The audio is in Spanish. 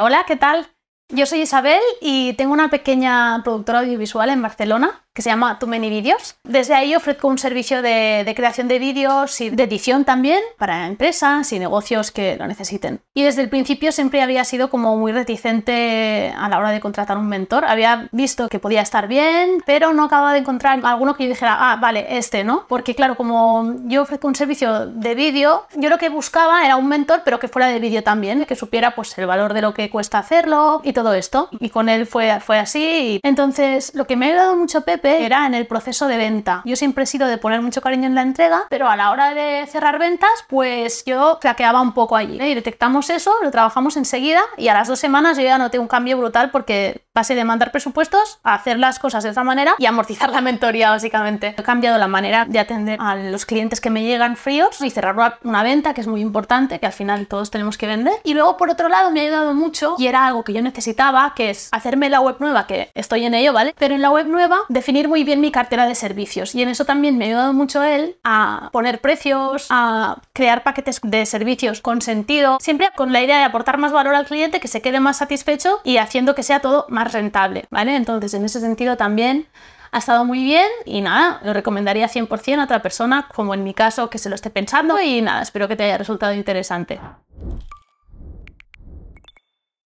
Hola, ¿qué tal? Yo soy Isabel y tengo una pequeña productora audiovisual en Barcelona que se llama Too Many Videos. Desde ahí ofrezco un servicio de, creación de vídeos y de edición también para empresas y negocios que lo necesiten. Y desde el principio siempre había sido como muy reticente a la hora de contratar un mentor. Había visto que podía estar bien, pero no acababa de encontrar alguno que yo dijera, ah, vale, este, ¿no? Porque claro, como yo ofrezco un servicio de vídeo, yo lo que buscaba era un mentor, pero que fuera de vídeo también, que supiera pues el valor de lo que cuesta hacerlo y todo esto. Y con él fue, fue así. Entonces, lo que me ha ayudado mucho Pepe era en el proceso de venta. Yo siempre he sido de poner mucho cariño en la entrega, pero a la hora de cerrar ventas, pues yo flaqueaba un poco allí. ¿eh? Y detectamos eso, lo trabajamos enseguida y a las dos semanas yo ya noté un cambio brutal porque de mandar presupuestos a hacer las cosas de esa manera y amortizar la mentoría, básicamente. He cambiado la manera de atender a los clientes que me llegan fríos y cerrar una venta, que es muy importante, que al final todos tenemos que vender. Y luego, por otro lado, me ha ayudado mucho y era algo que yo necesitaba, que es hacerme la web nueva, que estoy en ello, ¿vale? Pero en la web nueva, definir muy bien mi cartera de servicios. Y en eso también me ha ayudado mucho él a poner precios, a crear paquetes de servicios con sentido, siempre con la idea de aportar más valor al cliente, que se quede más satisfecho y haciendo que sea todo más rentable, ¿vale? Entonces, en ese sentido también ha estado muy bien y nada, lo recomendaría 100% a otra persona, como en mi caso, que se lo esté pensando y nada, espero que te haya resultado interesante.